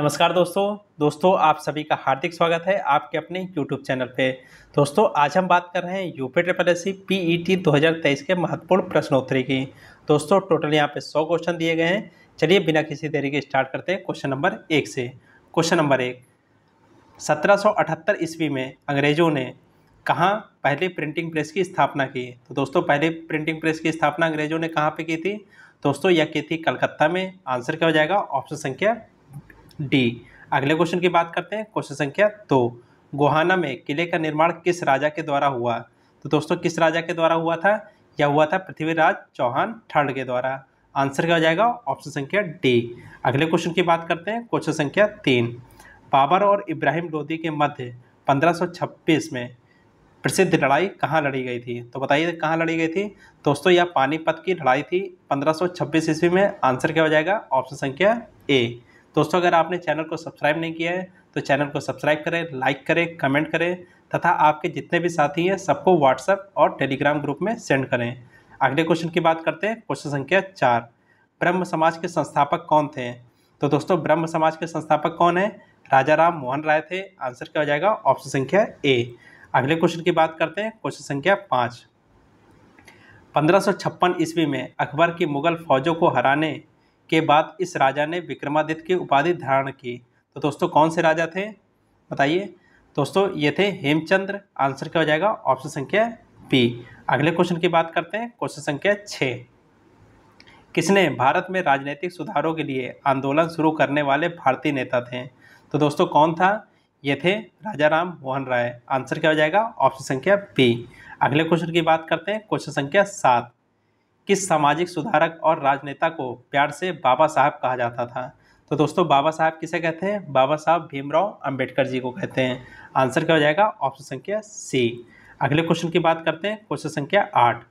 नमस्कार दोस्तों दोस्तों आप सभी का हार्दिक स्वागत है आपके अपने YouTube चैनल पे दोस्तों आज हम बात कर रहे हैं UP triple S C P E T दो के महत्वपूर्ण प्रश्नोत्तरी की दोस्तों टोटल यहाँ पे 100 क्वेश्चन दिए गए हैं चलिए बिना किसी देरी के स्टार्ट करते हैं क्वेश्चन नंबर एक से क्वेश्चन नंबर एक सत्रह ईस्वी में अंग्रेज़ों ने कहाँ पहले प्रिंटिंग प्रेस की स्थापना की तो दोस्तों पहली प्रिंटिंग प्रेस की स्थापना अंग्रेज़ों ने कहाँ पर की थी दोस्तों यह की थी कलकत्ता में आंसर क्या हो जाएगा ऑप्शन संख्या डी अगले क्वेश्चन की बात करते हैं क्वेश्चन संख्या दो तो, गोहाना में किले का निर्माण किस राजा के द्वारा हुआ तो दोस्तों किस राजा के द्वारा हुआ था यह हुआ था पृथ्वीराज चौहान ठंड के द्वारा आंसर क्या हो जाएगा ऑप्शन संख्या डी अगले क्वेश्चन की बात करते हैं क्वेश्चन संख्या तीन बाबर और इब्राहिम लोधी के मध्य 1526 में प्रसिद्ध लड़ाई कहाँ लड़ी गई थी तो बताइए कहाँ लड़ी गई थी दोस्तों यह पानीपत की लड़ाई थी 1526 ईस्वी में आंसर क्या हो जाएगा ऑप्शन संख्या ए दोस्तों अगर आपने चैनल को सब्सक्राइब नहीं किया है तो चैनल को सब्सक्राइब करें लाइक करें कमेंट करें तथा आपके जितने भी साथी हैं सबको व्हाट्सएप और टेलीग्राम ग्रुप में सेंड करें अगले क्वेश्चन की बात करते हैं क्वेश्चन संख्या चार ब्रह्म समाज के संस्थापक कौन थे तो दोस्तों ब्रह्म समाज के संस्थापक कौन है राजा राम मोहन राय थे आंसर क्या हो जाएगा ऑप्शन संख्या ए अगले क्वेश्चन की बात करते हैं क्वेश्चन संख्या पाँच पंद्रह ईस्वी में अकबर की मुगल फौजों को हराने के बाद इस राजा ने विक्रमादित्य की उपाधि धारण की तो दोस्तों कौन से राजा थे बताइए दोस्तों ये थे हेमचंद्र आंसर क्या हो जाएगा ऑप्शन संख्या बी अगले क्वेश्चन की बात करते हैं क्वेश्चन संख्या छः किसने भारत में राजनीतिक सुधारों के लिए आंदोलन शुरू करने वाले भारतीय नेता थे तो दोस्तों कौन था ये थे राजा राम मोहन राय आंसर क्या हो जाएगा ऑप्शन संख्या बी अगले क्वेश्चन की बात करते हैं क्वेश्चन संख्या सात किस सामाजिक सुधारक और राजनेता को प्यार से बाबा साहब कहा जाता था तो दोस्तों बाबा साहब किसे कहते हैं बाबा साहब भीमराव अंबेडकर जी को कहते हैं आंसर क्या हो जाएगा ऑप्शन संख्या सी अगले क्वेश्चन की बात करते हैं क्वेश्चन संख्या आठ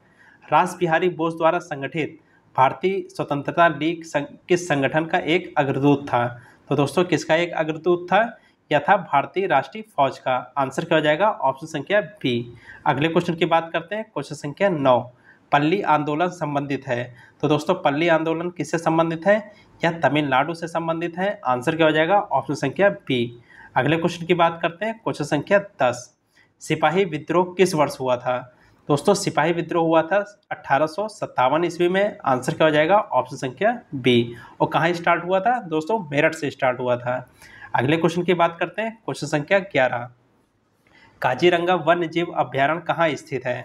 रास बिहारी बोस द्वारा संगठित भारतीय स्वतंत्रता लीग किस संगठन का एक अग्रदूत था तो दोस्तों किसका एक अग्रदूत था यह था भारतीय राष्ट्रीय फौज का आंसर क्या हो जाएगा ऑप्शन संख्या बी अगले क्वेश्चन की बात करते हैं क्वेश्चन संख्या नौ पल्ली आंदोलन संबंधित है तो दोस्तों पल्ली आंदोलन किससे संबंधित है यह तमिलनाडु से संबंधित है आंसर क्या हो जाएगा ऑप्शन संख्या बी अगले क्वेश्चन की बात करते हैं क्वेश्चन संख्या दस सिपाही विद्रोह किस वर्ष हुआ था दोस्तों सिपाही विद्रोह हुआ था अट्ठारह ईस्वी में आंसर क्या हो जाएगा ऑप्शन संख्या बी और कहाँ स्टार्ट हुआ था दोस्तों मेरठ से स्टार्ट हुआ था अगले क्वेश्चन की बात करते हैं क्वेश्चन संख्या ग्यारह काजीरंगा वन्य जीव अभ्यारण्य कहाँ स्थित है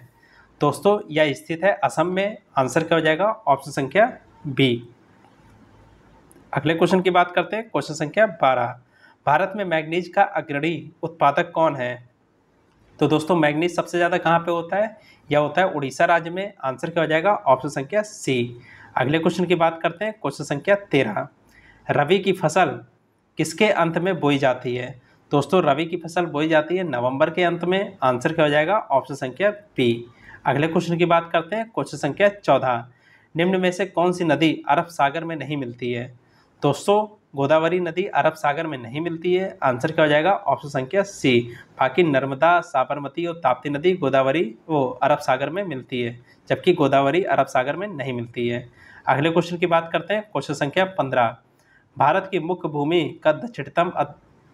दोस्तों यह स्थित है असम में आंसर क्या हो जाएगा ऑप्शन संख्या बी अगले क्वेश्चन की बात करते हैं क्वेश्चन संख्या बारह भारत में मैग्नीज का अग्रणी उत्पादक कौन है तो दोस्तों मैग्नीज सबसे ज़्यादा कहाँ पे होता है यह होता है उड़ीसा राज्य में आंसर क्या हो जाएगा ऑप्शन संख्या सी अगले क्वेश्चन की बात करते हैं क्वेश्चन संख्या तेरह रवि की फसल किसके अंत में बोई जाती है दोस्तों रवि की फसल बोई जाती है नवंबर के अंत में आंसर क्या हो जाएगा ऑप्शन संख्या बी अगले क्वेश्चन की बात करते हैं क्वेश्चन संख्या चौदह निम्न में से कौन सी नदी अरब सागर में नहीं मिलती है दोस्तों गोदावरी नदी अरब सागर में नहीं मिलती है आंसर क्या हो जाएगा ऑप्शन संख्या सी बाकी नर्मदा साबरमती और ताप्ती नदी गोदावरी वो अरब सागर में मिलती है जबकि गोदावरी अरब सागर में नहीं मिलती है अगले क्वेश्चन की बात करते हैं क्वेश्चन संख्या पंद्रह भारत की मुख्य भूमि का दक्षिणतम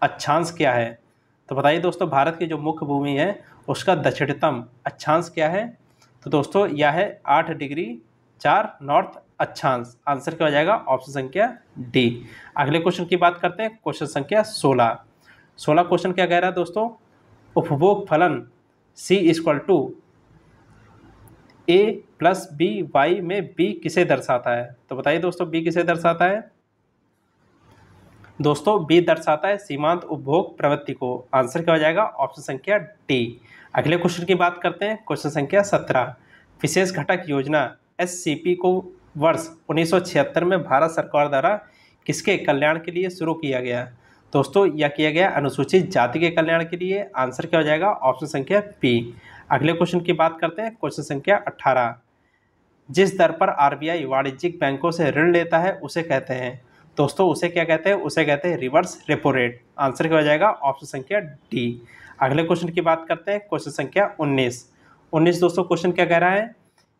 अच्छांश क्या है तो बताइए दोस्तों भारत की जो मुख्य भूमि है उसका दक्षिणतम अक्षांश क्या है तो दोस्तों यह है आठ डिग्री चार नॉर्थ अक्षांश आंसर क्या हो जाएगा ऑप्शन संख्या डी अगले क्वेश्चन की बात करते हैं क्वेश्चन संख्या सोलह सोलह क्वेश्चन क्या कह रहा है दोस्तों उपभोग फलन C equal to A plus B Y में बी किसे दर्शाता है तो बताइए दोस्तों बी किसे दर्शाता है दोस्तों बी दर्शाता है सीमांत उपभोग प्रवृत्ति को आंसर क्या हो जाएगा ऑप्शन संख्या डी अगले क्वेश्चन की बात करते हैं क्वेश्चन संख्या सत्रह विशेष घटक योजना एस को वर्ष उन्नीस में भारत सरकार द्वारा किसके कल्याण के लिए शुरू किया गया दोस्तों यह किया गया अनुसूचित जाति के कल्याण के लिए आंसर क्या हो जाएगा ऑप्शन संख्या पी अगले क्वेश्चन की बात करते हैं क्वेश्चन संख्या अट्ठारह जिस दर पर आरबीआई वाणिज्यिक बैंकों से ऋण लेता है उसे कहते हैं दोस्तों उसे क्या कहते हैं उसे कहते हैं रिवर्स रेपो रेट आंसर क्या हो जाएगा ऑप्शन संख्या डी अगले क्वेश्चन की बात करते हैं क्वेश्चन संख्या उन्नीस उन्नीस दोस्तों क्वेश्चन क्या कह रहा है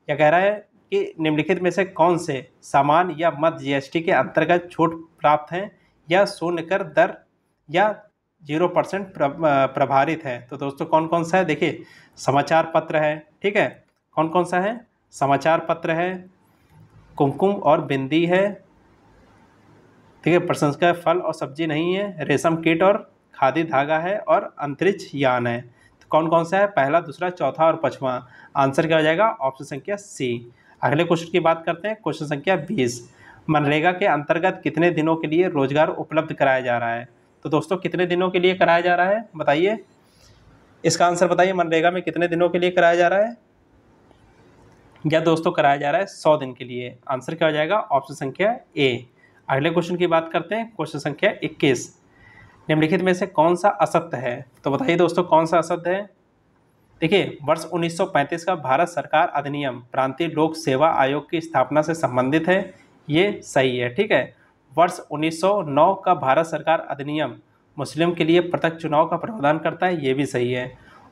क्या कह रहा है कि निम्नलिखित में से कौन से सामान या मद जी के अंतर्गत छूट प्राप्त हैं या शून्य कर दर या जीरो परसेंट प्रभारित है तो दोस्तों कौन कौन सा है देखिए समाचार पत्र है ठीक है कौन कौन सा है समाचार पत्र है कुमकुम और बिंदी है ठीक है प्रसंस्कार फल और सब्जी नहीं है रेशम कीट और खादी धागा है और अंतरिक्ष यान है तो कौन कौन सा है पहला दूसरा चौथा और पचवा आंसर क्या हो जाएगा ऑप्शन संख्या सी अगले क्वेश्चन की बात करते हैं क्वेश्चन संख्या बीस मनरेगा के अंतर्गत कितने दिनों के लिए रोजगार उपलब्ध कराया जा रहा है तो दोस्तों कितने दिनों के लिए कराया जा रहा है बताइए इसका आंसर बताइए मनरेगा में कितने दिनों के लिए कराया जा रहा है या दोस्तों कराया जा रहा है सौ दिन के लिए आंसर क्या हो जाएगा ऑप्शन संख्या ए अगले क्वेश्चन की बात करते हैं क्वेश्चन संख्या इक्कीस निम्नलिखित में से कौन सा असत्य है तो बताइए दोस्तों कौन सा असत्य है देखिए वर्ष 1935 का भारत सरकार अधिनियम प्रांतीय लोक सेवा आयोग की स्थापना से संबंधित है ये सही है ठीक है वर्ष 1909 का भारत सरकार अधिनियम मुस्लिम के लिए पृथक चुनाव का प्रावधान करता है ये भी सही है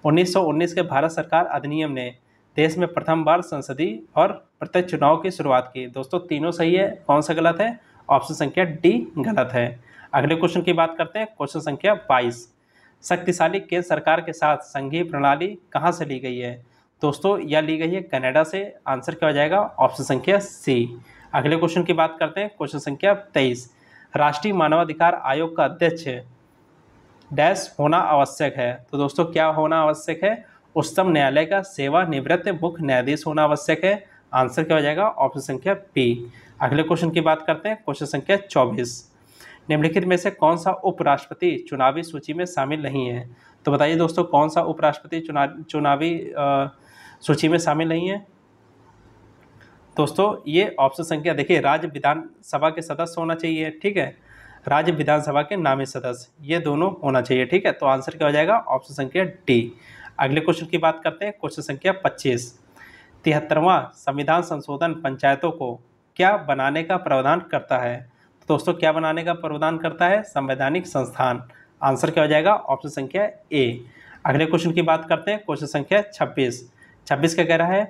1919 के भारत सरकार अधिनियम ने देश में प्रथम बार संसदीय और प्रत्यक्ष चुनाव की शुरुआत की दोस्तों तीनों सही है कौन सा गलत है ऑप्शन संख्या डी गलत है अगले क्वेश्चन की बात करते हैं क्वेश्चन संख्या बाईस शक्तिशाली केंद्र सरकार के साथ संघीय प्रणाली कहाँ से ली गई है दोस्तों यह ली गई है कनाडा से आंसर क्या हो जाएगा ऑप्शन संख्या सी अगले क्वेश्चन की बात करते हैं क्वेश्चन संख्या तेईस राष्ट्रीय मानवाधिकार आयोग का अध्यक्ष डैश होना आवश्यक है तो दोस्तों क्या होना आवश्यक है उच्चतम न्यायालय का सेवानिवृत्त मुख्य न्यायाधीश होना आवश्यक है आंसर क्या हो जाएगा ऑप्शन संख्या पी अगले क्वेश्चन की बात करते हैं क्वेश्चन संख्या चौबीस निम्नलिखित में से कौन सा उपराष्ट्रपति चुनावी सूची में शामिल नहीं है तो बताइए दोस्तों कौन सा उपराष्ट्रपति चुना चुनावी सूची में शामिल नहीं है दोस्तों ये ऑप्शन संख्या देखिए राज्य विधानसभा के सदस्य होना चाहिए ठीक है राज्य विधानसभा के नामित सदस्य ये दोनों होना चाहिए ठीक है तो आंसर क्या हो जाएगा ऑप्शन संख्या डी अगले क्वेश्चन की बात करते हैं क्वेश्चन संख्या पच्चीस तिहत्तरवां संविधान संशोधन पंचायतों को क्या बनाने का प्रावधान करता है तो दोस्तों क्या बनाने का प्रावधान करता है संवैधानिक संस्थान आंसर क्या हो जाएगा ऑप्शन संख्या ए अगले क्वेश्चन की बात करते हैं क्वेश्चन संख्या छब्बीस छब्बीस क्या कह रहा है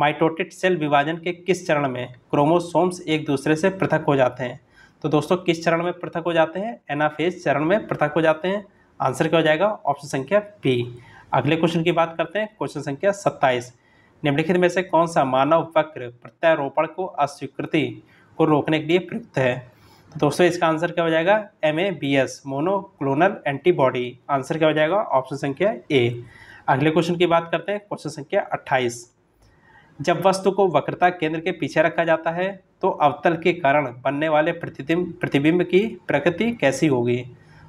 माइटोटिक सेल विभाजन के किस चरण में क्रोमोसोम्स एक दूसरे से पृथक हो जाते हैं तो दोस्तों किस चरण में पृथक हो जाते हैं एनाफेज चरण में पृथक हो जाते हैं आंसर क्या हो जाएगा ऑप्शन संख्या बी अगले क्वेश्चन की बात करते हैं क्वेश्चन संख्या सत्ताईस निम्नलिखित में से कौन सा मानव वक्र प्रत्यारोपण को अस्वीकृति को रोकने के लिए प्रयुक्त है तो दोस्तों इसका आंसर क्या हो जाएगा M A B S monoclonal antibody answer क्या हो जाएगा ऑप्शन संख्या ए अगले क्वेश्चन की बात करते हैं क्वेश्चन संख्या अट्ठाईस जब वस्तु को वक्रता केंद्र के पीछे रखा जाता है तो अवतल के कारण बनने वाले प्रतिबिंब प्रतिबिंब की प्रकृति कैसी होगी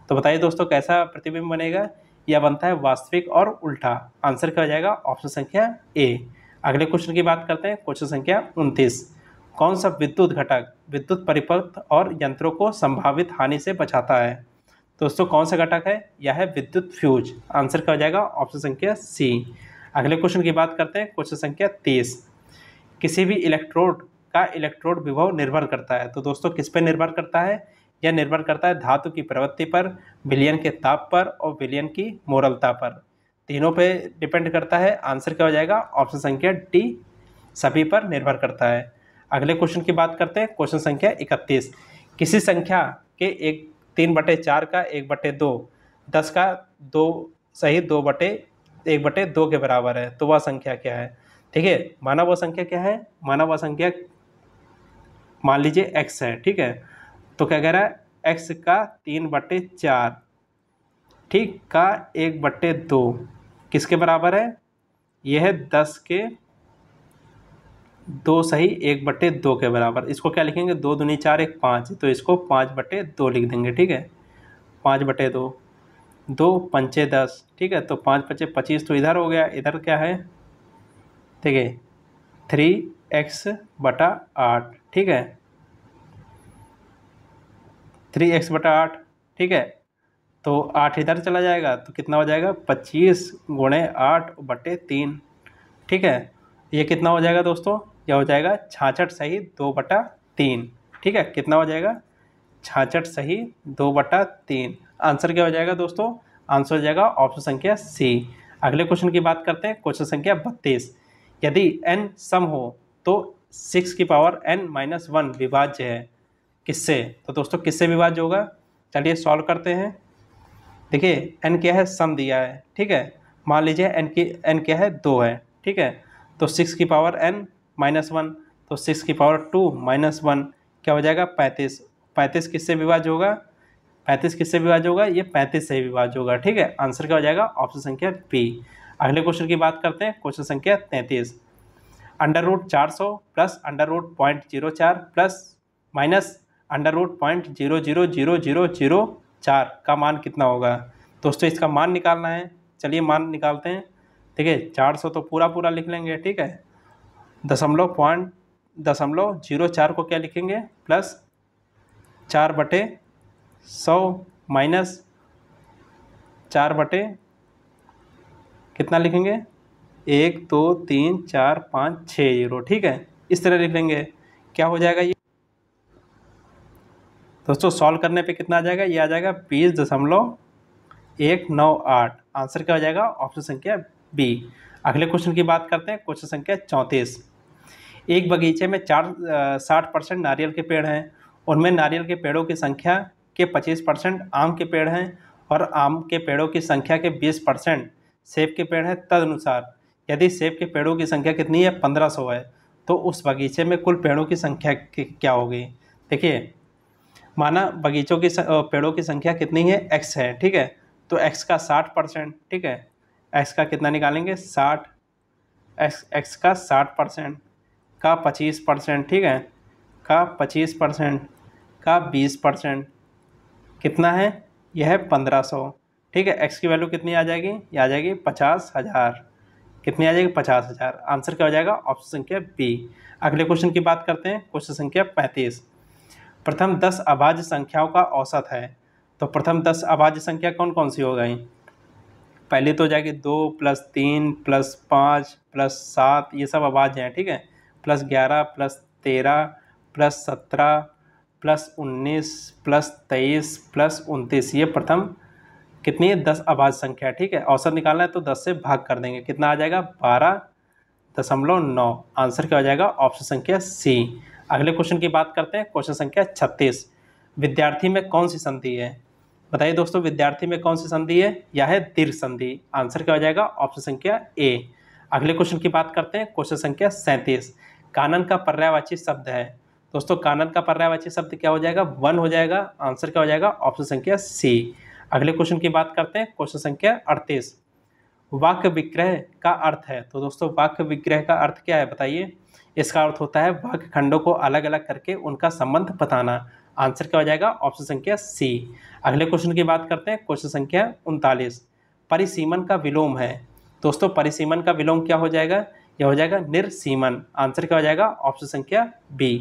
तो बताइए दोस्तों कैसा प्रतिबिंब बनेगा यह बनता है वास्तविक और उल्टा आंसर क्या हो जाएगा ऑप्शन संख्या ए अगले क्वेश्चन की बात करते हैं क्वेश्चन संख्या उनतीस कौन सा विद्युत घटक विद्युत परिपथ और यंत्रों को संभावित हानि से बचाता है दोस्तों कौन सा घटक है यह है विद्युत फ्यूज आंसर क्या हो जाएगा ऑप्शन संख्या सी अगले क्वेश्चन की बात करते हैं क्वेश्चन संख्या तीस किसी भी इलेक्ट्रोड का इलेक्ट्रोड विभव निर्भर करता है तो दोस्तों किस पर निर्भर करता है यह निर्भर करता है धातु की प्रवृत्ति पर विलियन के ताप पर और विलियन की मोरलता पर तीनों पे डिपेंड करता है आंसर क्या हो जाएगा ऑप्शन संख्या डी सभी पर निर्भर करता है अगले क्वेश्चन की बात करते हैं क्वेश्चन संख्या इकतीस किसी संख्या के एक तीन बटे चार का एक बटे दो दस का दो सही दो बटे एक बटे दो के बराबर है तो वह संख्या क्या है ठीक है माना वह संख्या क्या है माना वह संख्या मान लीजिए एक्स है ठीक है तो क्या कह रहा है एक्स का तीन बटे चार ठीक का एक बटे दो किसके बराबर है यह है दस के दो सही एक बट्टे दो के बराबर इसको क्या लिखेंगे दो दूनी चार एक पाँच तो इसको पाँच बटे दो लिख देंगे ठीक है पाँच बटे दो दो पंचे दस ठीक है तो पाँच पचे पच्चीस तो इधर हो गया इधर क्या है ठीक है थ्री एक्स बटा आठ ठीक है थ्री एक्स बटा आठ ठीक है तो आठ इधर चला जाएगा तो कितना हो जाएगा पच्चीस गुणे आठ बटे तीन ठीक है ये कितना हो जाएगा दोस्तों यह हो जाएगा छाछठ सही दो बटा तीन ठीक है कितना हो जाएगा छाछठ सही दो बटा तीन आंसर क्या हो जाएगा दोस्तों आंसर हो जाएगा ऑप्शन संख्या सी अगले क्वेश्चन की बात करते हैं क्वेश्चन संख्या बत्तीस यदि एन सम हो तो सिक्स की पावर एन माइनस वन विभाज्य है किससे तो दोस्तों किससे विभाज्य होगा चलिए सॉल्व करते हैं देखिए एन क्या है सम दिया है ठीक है मान लीजिए एन की एन क्या है दो है ठीक है तो सिक्स की पावर एन माइनस वन तो सिक्स की पावर टू माइनस वन क्या हो जाएगा पैंतीस पैंतीस किससे विभाज होगा पैंतीस किससे विभाज होगा ये पैंतीस से विभाज होगा ठीक है आंसर क्या हो जाएगा ऑप्शन संख्या बी अगले क्वेश्चन की बात करते हैं क्वेश्चन संख्या तैंतीस अंडर रूट चार सौ plus under root point zero चार plus minus under root point zero zero zero zero zero चार का मान कितना होगा दोस्तों इसका मान निकालना है चलिए मान निकालते हैं ठीक है चार सौ तो पूरा पूरा लिख लेंगे ठीक है दशमलव पॉइंट दशमलव जीरो चार को क्या लिखेंगे प्लस चार बटे सौ माइनस चार बटे कितना लिखेंगे एक दो तो, तीन चार पाँच छः जीरो ठीक है इस तरह लिख लेंगे क्या हो जाएगा ये दोस्तों सॉल्व करने पे कितना आ जाएगा ये आ जाएगा बीस दशमलव एक नौ आठ आंसर क्या हो जाएगा ऑप्शन संख्या बी अगले क्वेश्चन की बात करते हैं क्वेश्चन संख्या चौंतीस एक बगीचे में चार साठ परसेंट नारियल के पेड़ हैं उनमें नारियल के पेड़ों की संख्या के पच्चीस परसेंट आम के पेड़ हैं और आम के पेड़ों की संख्या के बीस परसेंट सेब के पेड़ हैं तदनुसार यदि सेब के पेड़ों की संख्या कितनी है पंद्रह सौ है तो उस बगीचे में कुल पेड़ों की संख्या क्या होगी देखिए माना बगीचों की पेड़ों की संख्या कितनी है एक्स है ठीक है तो एक्स का साठ परसेंट ठीक है एक्स का कितना निकालेंगे साठ एक्स एक्स का साठ परसेंट का पच्चीस परसेंट ठीक है का पच्चीस परसेंट का बीस परसेंट कितना है यह है पंद्रह सौ ठीक है एक्स की वैल्यू कितनी आ जाएगी ये आ जाएगी पचास हज़ार कितनी आ जाएगी पचास हज़ार आंसर क्या हो जाएगा ऑप्शन संख्या बी अगले क्वेश्चन की बात करते हैं क्वेश्चन संख्या पैंतीस प्रथम दस अभाज्य संख्याओं का औसत है तो प्रथम दस अभाज्य संख्या कौन कौन सी हो गई पहले तो जाके दो प्लस तीन प्लस पाँच प्लस सात ये सब अभाज्य हैं ठीक है प्लस ग्यारह प्लस तेरह प्लस सत्रह प्लस उन्नीस प्लस तेईस प्लस उनतीस ये प्रथम कितनी है दस अभाज संख्या ठीक है औसत निकालना है तो दस से भाग कर देंगे कितना आ जाएगा बारह दशमलव नौ आंसर क्या हो जाएगा ऑप्शन संख्या सी अगले क्वेश्चन की बात करते हैं क्वेश्चन संख्या छत्तीस विद्यार्थी में कौन सी संधि है बताइए दोस्तों विद्यार्थी में कौन सी संधि है यह है दीर्घ संधि आंसर क्या हो जाएगा ऑप्शन संख्या ए अगले क्वेश्चन की बात करते हैं क्वेश्चन संख्या सैंतीस कानन का पर्यावाची शब्द है दोस्तों कानन का पर्यावाची शब्द क्या हो जाएगा वन हो जाएगा आंसर क्या हो जाएगा ऑप्शन संख्या सी अगले क्वेश्चन की बात करते हैं क्वेश्चन संख्या अड़तीस वाक्य विग्रह का अर्थ है तो दोस्तों वाक्य विग्रह का अर्थ क्या है बताइए इसका अर्थ होता है वाक्य खंडों को अलग अलग करके उनका संबंध बताना आंसर क्या हो जाएगा ऑप्शन संख्या सी अगले क्वेश्चन की बात करते हैं क्वेश्चन संख्या उनतालीस परिसीमन का विलोम है दोस्तों परिसीमन का विलोम क्या हो जाएगा यह हो जाएगा निरसीमन आंसर क्या हो जाएगा ऑप्शन संख्या बी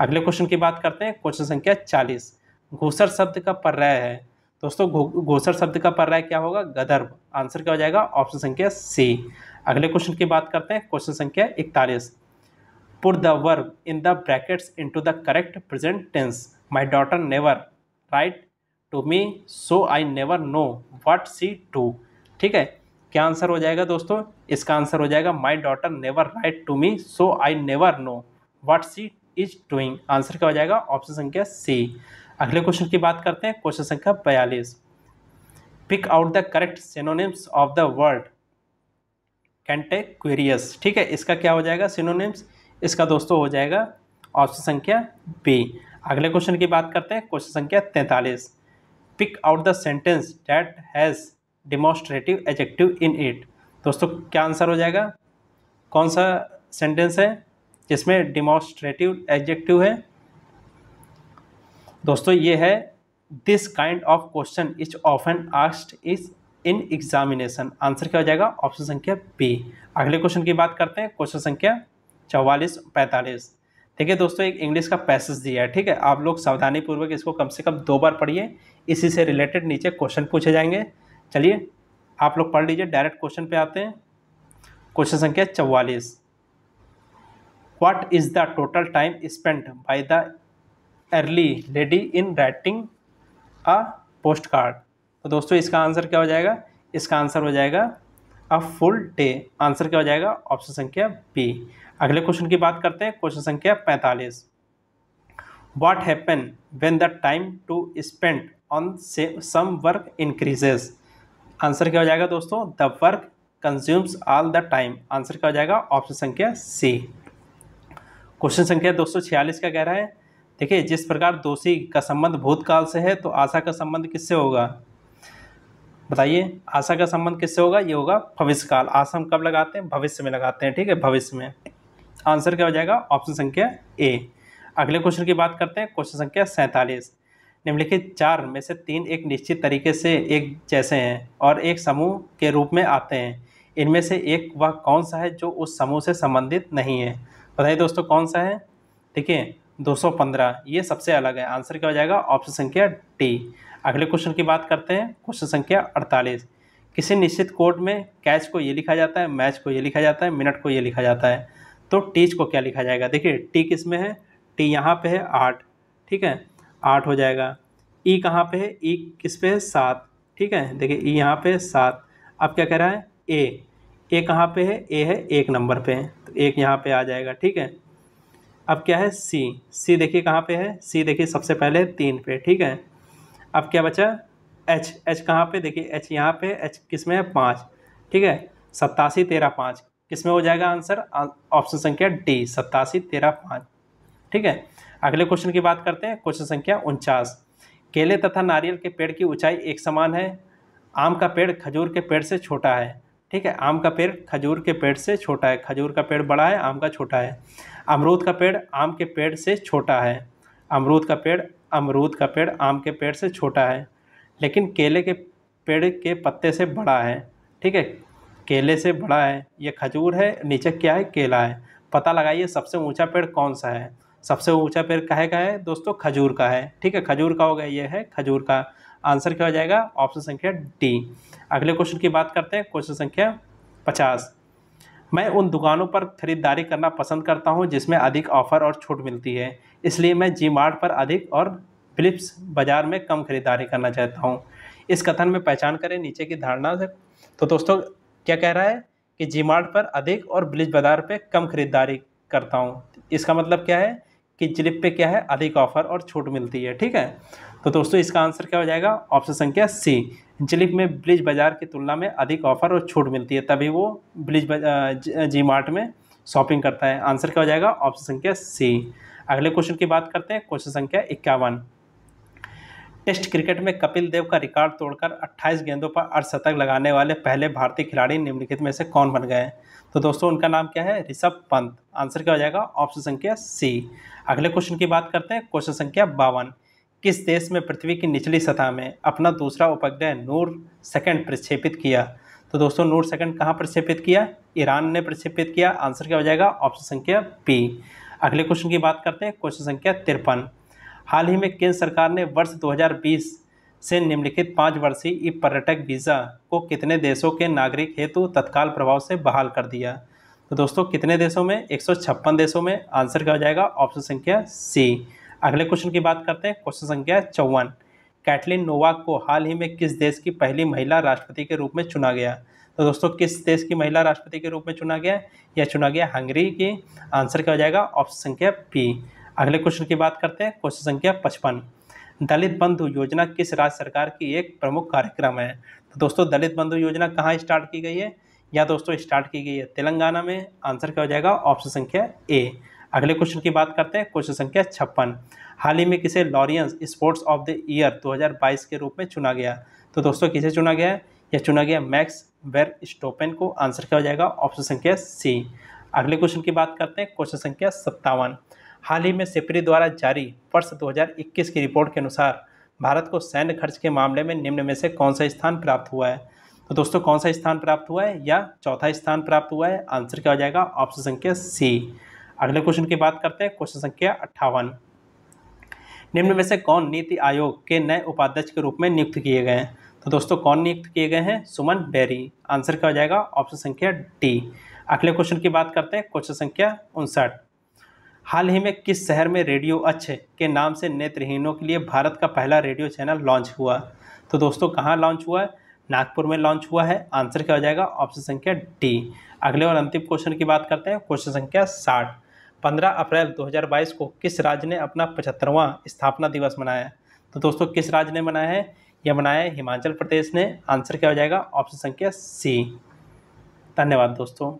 अगले क्वेश्चन की बात करते हैं क्वेश्चन संख्या चालीस घूसर शब्द का पर्याय है दोस्तों घोसर शब्द का पर्याय क्या होगा गदर्भ आंसर क्या हो जाएगा ऑप्शन संख्या सी अगले क्वेश्चन की बात करते हैं क्वेश्चन संख्या इकतालीस put the verb in the brackets into the correct present tense my daughter never write to me so I never know what see to ठीक है क्या आंसर हो जाएगा दोस्तों इसका आंसर हो जाएगा my daughter never write to me so I never know what she is doing answer क्या हो जाएगा ऑप्शन संख्या सी अगले क्वेश्चन की बात करते हैं क्वेश्चन संख्या बयालीस pick out the correct synonyms of the word cantequerious ठीक है इसका क्या हो जाएगा सिनोनिम्स इसका दोस्तों हो जाएगा ऑप्शन संख्या बी अगले क्वेश्चन की बात करते हैं क्वेश्चन संख्या तैंतालीस pick out the sentence that has demonstrative adjective in it दोस्तों क्या आंसर हो जाएगा कौन सा सेंटेंस है जिसमें डिमॉन्स्ट्रेटिव एजेक्टिव है दोस्तों ये है this kind of question is often asked is in examination answer क्या हो जाएगा ऑप्शन संख्या बी अगले क्वेश्चन की बात करते हैं क्वेश्चन संख्या चौवालीस पैंतालीस ठीक है दोस्तों एक इंग्लिश का पैसेज दिया है ठीक है आप लोग सावधानी पूर्वक इसको कम से कम दो बार पढ़िए इसी से रिलेटेड नीचे क्वेश्चन पूछे जाएंगे चलिए आप लोग पढ़ लीजिए डायरेक्ट क्वेश्चन पे आते हैं क्वेश्चन संख्या चौवालीस what is the total time spend by the early lady in writing a post card तो दोस्तों इसका आंसर क्या हो जाएगा इसका आंसर हो जाएगा अ फुल डे आंसर क्या हो जाएगा ऑप्शन संख्या बी अगले क्वेश्चन की बात करते हैं क्वेश्चन संख्या पैंतालीस what happen when the time to spend on say some work increases answer क्या हो जाएगा दोस्तों the work consumes all the time answer क्या हो जाएगा ऑप्शन संख्या सी क्वेश्चन संख्या दो सौ छियालीस का कह रहा है देखिए जिस प्रकार दोषी का संबंध भूतकाल से है तो आशा का संबंध किससे होगा बताइए आशा का संबंध किससे होगा ये होगा भविष्यकाल आशा हम कब लगाते हैं भविष्य में लगाते हैं ठीक है भविष्य में आंसर क्या हो जाएगा ऑप्शन संख्या ए अगले क्वेश्चन की बात करते हैं क्वेश्चन संख्या सैंतालीस निम्नलिखित चार में से तीन एक निश्चित तरीके से एक जैसे हैं और एक समूह के रूप में आते हैं इनमें से एक वह कौन सा है जो उस समूह से संबंधित नहीं है बताइए दोस्तों कौन सा है ठीक है 215 ये सबसे अलग है आंसर क्या हो जाएगा ऑप्शन संख्या टी अगले क्वेश्चन की बात करते हैं क्वेश्चन संख्या 48 किसी निश्चित कोड में कैच को ये लिखा जाता है मैच को ये लिखा जाता है मिनट को ये लिखा जाता है तो टीच को क्या लिखा जाएगा देखिए टी किस में है टी यहाँ पे है आठ ठीक है आठ हो जाएगा ई कहाँ पे है ई किस पे है सात ठीक है देखिए ई यहाँ पे है सात अब क्या कह रहा है ए ए कहाँ पे है ए है एक नंबर पे तो एक यहाँ पे आ जाएगा ठीक है अब क्या है सी सी देखिए कहाँ पे है सी देखिए सबसे पहले तीन पे ठीक है अब क्या बचा एच एच कहाँ पे देखिए एच यहाँ पे एच किस में है पाँच ठीक है सत्तासी तेरह पाँच किस में हो जाएगा आंसर ऑप्शन संख्या डी सत्तासी तेरह पाँच ठीक है अगले क्वेश्चन की बात करते हैं क्वेश्चन संख्या उनचास केले तथा नारियल के पेड़ की ऊंचाई एक समान है आम का पेड़ खजूर के पेड़ से छोटा है ठीक है आम का पेड़ खजूर के पेड़ से छोटा है खजूर का पेड़ बड़ा है आम का छोटा है अमरूद का पेड़ आम के पेड़ से छोटा है अमरूद का पेड़ अमरूद का पेड़ आम के पेड़ से छोटा है लेकिन केले के पेड़ के पत्ते से बड़ा है ठीक है केले से बड़ा है ये खजूर है नीचे क्या है केला है पता लगाइए सबसे ऊंचा पेड़ कौन सा है सबसे ऊंचा पेड़ कहे का है दोस्तों खजूर का है ठीक है खजूर का हो गया ये है खजूर का आंसर क्या हो जाएगा ऑप्शन संख्या डी अगले क्वेश्चन की बात करते हैं क्वेश्चन संख्या पचास मैं उन दुकानों पर खरीदारी करना पसंद करता हूँ जिसमें अधिक ऑफर और छूट मिलती है इसलिए मैं जी मार्ट पर अधिक और फ्लिप्स बाज़ार में कम खरीदारी करना चाहता हूँ इस कथन में पहचान करें नीचे की धारणा से तो दोस्तों क्या कह रहा है कि जी मार्ट पर अधिक और ब्लिज बाज़ार पर कम खरीदारी करता हूँ इसका मतलब क्या है कि जिलिप पे क्या है अधिक ऑफर और छूट मिलती है ठीक है तो दोस्तों इसका आंसर क्या हो जाएगा ऑप्शन संख्या सी जिलिप में ब्लिज बाज़ार की तुलना में अधिक ऑफर और छूट मिलती है तभी वो ब्लिज जी मार्ट में शॉपिंग करता है आंसर क्या हो जाएगा ऑप्शन संख्या सी अगले क्वेश्चन की बात करते हैं क्वेश्चन संख्या इक्यावन टेस्ट क्रिकेट में कपिल देव का रिकॉर्ड तोड़कर 28 गेंदों पर अर्धशतक लगाने वाले पहले भारतीय खिलाड़ी निम्नलिखित में से कौन बन गए तो दोस्तों उनका नाम क्या है ऋषभ पंत आंसर क्या हो जाएगा ऑप्शन संख्या सी अगले क्वेश्चन की बात करते हैं क्वेश्चन संख्या बावन किस देश में पृथ्वी की निचली सतह में अपना दूसरा उपग्रह नूर सेकंड प्रक्षेपित किया तो दोस्तों नूर सेकंड कहाँ प्रक्षेपित किया ईरान ने प्रक्षेपित किया आंसर क्या हो जाएगा ऑप्शन संख्या पी अगले क्वेश्चन की बात करते हैं क्वेश्चन संख्या तिरपन हाल ही में केंद्र सरकार ने वर्ष दो से निम्नलिखित पाँच वर्षीय ई पर्यटक वीज़ा को कितने देशों के नागरिक हेतु तत्काल प्रभाव से बहाल कर दिया तो दोस्तों कितने देशों में एक देशों में आंसर क्या हो जाएगा ऑप्शन संख्या सी अगले क्वेश्चन की बात करते हैं क्वेश्चन संख्या चौवन कैटलिन नोवाक को हाल ही में किस देश की पहली महिला राष्ट्रपति के रूप में चुना गया तो दोस्तों किस देश की महिला राष्ट्रपति के रूप में चुना गया यह चुना गया हंगरी की आंसर क्या हो जाएगा ऑप्शन संख्या पी अगले क्वेश्चन की बात करते हैं क्वेश्चन संख्या पचपन दलित बंधु योजना किस राज्य सरकार की एक प्रमुख कार्यक्रम है तो दोस्तों दलित बंधु योजना कहाँ स्टार्ट की गई है या दोस्तों स्टार्ट की गई है तेलंगाना में आंसर क्या हो जाएगा ऑप्शन संख्या ए अगले क्वेश्चन की बात करते हैं क्वेश्चन संख्या छप्पन हाल ही में किसे Laureus sports of the year 2022 के रूप में चुना गया तो दोस्तों किसे चुना गया है यह चुना गया मैक्स वेर स्टोपेन को आंसर क्या हो जाएगा ऑप्शन संख्या सी अगले क्वेश्चन की बात करते हैं क्वेश्चन संख्या सत्तावन हाल ही में सिपरी द्वारा जारी वर्ष दो की रिपोर्ट के अनुसार भारत को सैन्य खर्च के मामले में निम्न में से कौन सा स्थान प्राप्त हुआ है तो दोस्तों कौन सा स्थान प्राप्त हुआ है या चौथा स्थान प्राप्त हुआ है आंसर क्या हो जाएगा ऑप्शन संख्या सी अगले क्वेश्चन की बात करते हैं क्वेश्चन संख्या अट्ठावन निम्न में से कौन नीति आयोग के नए उपाध्यक्ष के रूप में नियुक्त किए गए हैं तो दोस्तों कौन नियुक्त किए गए हैं सुमन बेरी आंसर क्या हो जाएगा ऑप्शन संख्या डी अगले क्वेश्चन की बात करते हैं क्वेश्चन संख्या उनसठ हाल ही में किस शहर में रेडियो अच्छे के नाम से नेत्रहीनों के लिए भारत का पहला रेडियो चैनल लॉन्च हुआ तो दोस्तों कहाँ लॉन्च हुआ है नागपुर में लॉन्च हुआ है आंसर क्या हो जाएगा ऑप्शन संख्या डी अगले और अंतिम क्वेश्चन की बात करते हैं क्वेश्चन संख्या साठ 15 अप्रैल 2022 को किस राज्य ने अपना पचहत्तरवां स्थापना दिवस मनाया तो दोस्तों किस राज्य ने मनाया है यह मनाया है हिमाचल प्रदेश ने आंसर क्या हो जाएगा ऑप्शन संख्या सी धन्यवाद दोस्तों